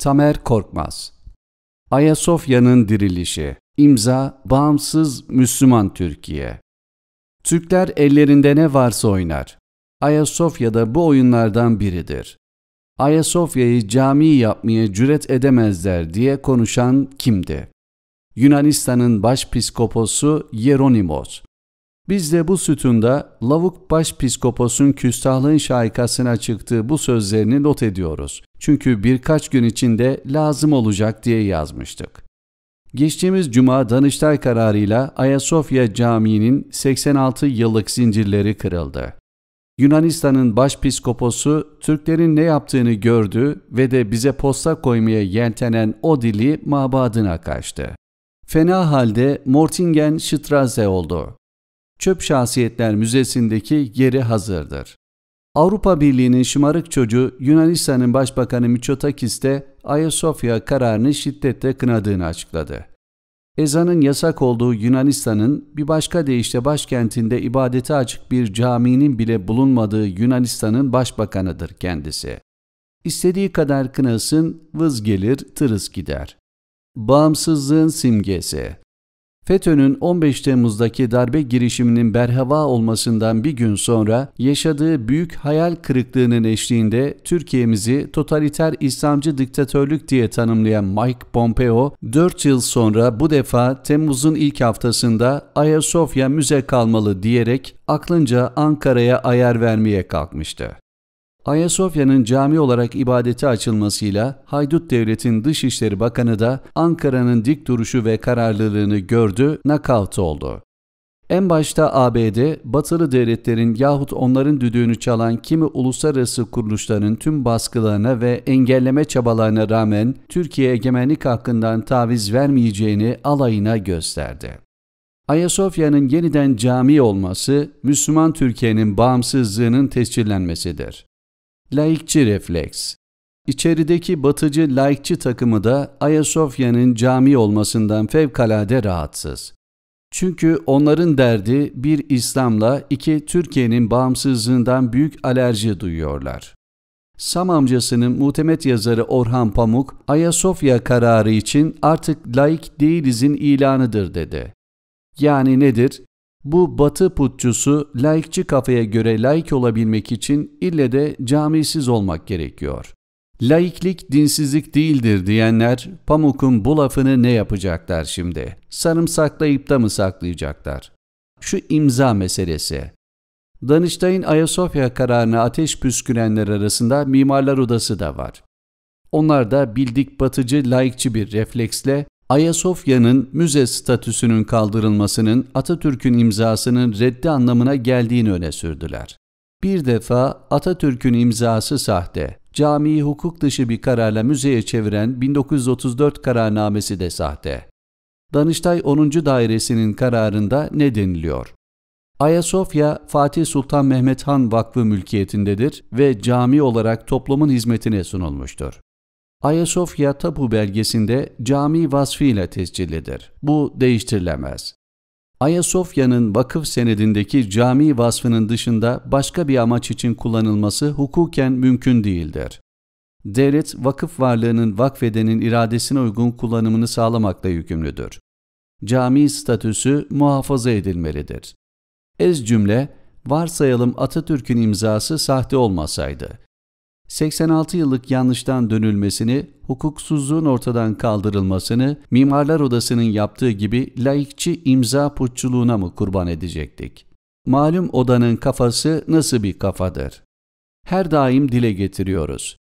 Tamer Korkmaz Ayasofya'nın dirilişi İmza Bağımsız Müslüman Türkiye Türkler ellerinde ne varsa oynar. Ayasofya da bu oyunlardan biridir. Ayasofya'yı cami yapmaya cüret edemezler diye konuşan kimdi? Yunanistan'ın başpiskoposu Hieronimos. Biz de bu sütunda Lavuk başpiskoposun küstahlığın şaikasına çıktığı bu sözlerini not ediyoruz. Çünkü birkaç gün içinde lazım olacak diye yazmıştık. Geçtiğimiz cuma Danıştay kararıyla Ayasofya Camii'nin 86 yıllık zincirleri kırıldı. Yunanistan'ın başpiskoposu Türklerin ne yaptığını gördü ve de bize posta koymaya yeltenen o dili mabadına kaçtı. Fena halde Mortingen Strasse oldu. Çöp Şahsiyetler Müzesi'ndeki yeri hazırdır. Avrupa Birliği'nin şımarık çocuğu Yunanistan'ın başbakanı Mitsotakis de Ayasofya kararını şiddetle kınadığını açıkladı. Ezanın yasak olduğu Yunanistan'ın bir başka deyişle başkentinde ibadete açık bir caminin bile bulunmadığı Yunanistan'ın başbakanıdır kendisi. İstediği kadar kınasın, vız gelir, tırıs gider. Bağımsızlığın simgesi FETÖ'nün 15 Temmuz'daki darbe girişiminin berhava olmasından bir gün sonra yaşadığı büyük hayal kırıklığının eşliğinde Türkiye'mizi totaliter İslamcı diktatörlük diye tanımlayan Mike Pompeo 4 yıl sonra bu defa Temmuz'un ilk haftasında Ayasofya müze kalmalı diyerek aklınca Ankara'ya ayar vermeye kalkmıştı. Ayasofya'nın cami olarak ibadete açılmasıyla Haydut Devlet'in Dışişleri Bakanı da Ankara'nın dik duruşu ve kararlılığını gördü, nakavt oldu. En başta ABD, batılı devletlerin yahut onların düdüğünü çalan kimi uluslararası kuruluşların tüm baskılarına ve engelleme çabalarına rağmen Türkiye egemenlik hakkından taviz vermeyeceğini alayına gösterdi. Ayasofya'nın yeniden cami olması, Müslüman Türkiye'nin bağımsızlığının tescillenmesidir. Laikçi refleks İçerideki batıcı laikçi takımı da Ayasofya'nın cami olmasından fevkalade rahatsız. Çünkü onların derdi bir İslam'la iki Türkiye'nin bağımsızlığından büyük alerji duyuyorlar. Sam amcasının muhtemet yazarı Orhan Pamuk, Ayasofya kararı için artık laik değilizin ilanıdır dedi. Yani nedir? Bu batı putçusu laikçi kafaya göre laik olabilmek için ille de camisiz olmak gerekiyor. Laiklik dinsizlik değildir diyenler Pamuk'un bu lafını ne yapacaklar şimdi? Sarımsaklayıp da mı saklayacaklar? Şu imza meselesi. Danıştay'ın Ayasofya kararına ateş püskürenler arasında Mimarlar Odası da var. Onlar da bildik batıcı laikçi bir refleksle Ayasofya'nın müze statüsünün kaldırılmasının Atatürk'ün imzasının reddi anlamına geldiğini öne sürdüler. Bir defa Atatürk'ün imzası sahte, camiyi hukuk dışı bir kararla müzeye çeviren 1934 kararnamesi de sahte. Danıştay 10. Dairesi'nin kararında ne deniliyor? Ayasofya, Fatih Sultan Mehmet Han Vakfı mülkiyetindedir ve cami olarak toplumun hizmetine sunulmuştur. Ayasofya Tapu belgesinde cami vasfıyla tescillidir. Bu değiştirilemez. Ayasofya'nın vakıf senedindeki cami vasfının dışında başka bir amaç için kullanılması hukuken mümkün değildir. Devlet vakıf varlığının vakfedenin iradesine uygun kullanımını sağlamakla yükümlüdür. Cami statüsü muhafaza edilmelidir. Ez cümle, varsayalım Atatürk'ün imzası sahte olmasaydı, 86 yıllık yanlıştan dönülmesini, hukuksuzluğun ortadan kaldırılmasını, Mimarlar Odası'nın yaptığı gibi laikçi imza putçuluğuna mı kurban edecektik? Malum odanın kafası nasıl bir kafadır? Her daim dile getiriyoruz.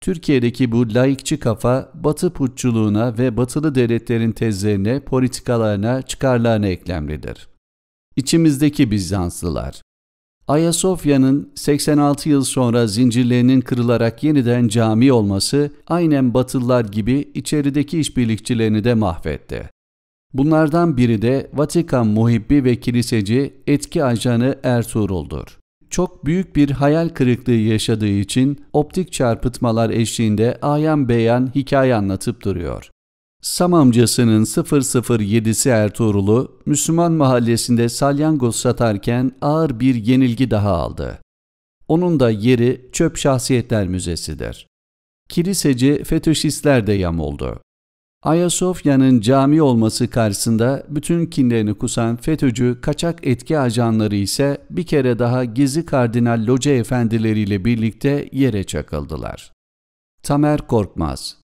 Türkiye'deki bu laikçi kafa batı putçuluğuna ve batılı devletlerin tezlerine, politikalarına, çıkarlarına eklemlidir. İçimizdeki Bizanslılar, Ayasofya'nın 86 yıl sonra zincirlerinin kırılarak yeniden cami olması aynen Batılılar gibi içerideki işbirlikçilerini de mahvetti. Bunlardan biri de Vatikan muhibbi ve kiliseci etki ajanı Ertuğrul'dur. Çok büyük bir hayal kırıklığı yaşadığı için optik çarpıtmalar eşliğinde ayan beyan hikaye anlatıp duruyor. Sam amcasının 007'si Ertuğrul'u Müslüman mahallesinde salyangoz satarken ağır bir yenilgi daha aldı. Onun da yeri Çöp Şahsiyetler Müzesi'dir. Kiliseci fetişistler de yam oldu. Ayasofya'nın cami olması karşısında bütün kinlerini kusan FETÖ'cü kaçak etki ajanları ise bir kere daha gizli kardinal loca efendileriyle birlikte yere çakıldılar. Tamer Korkmaz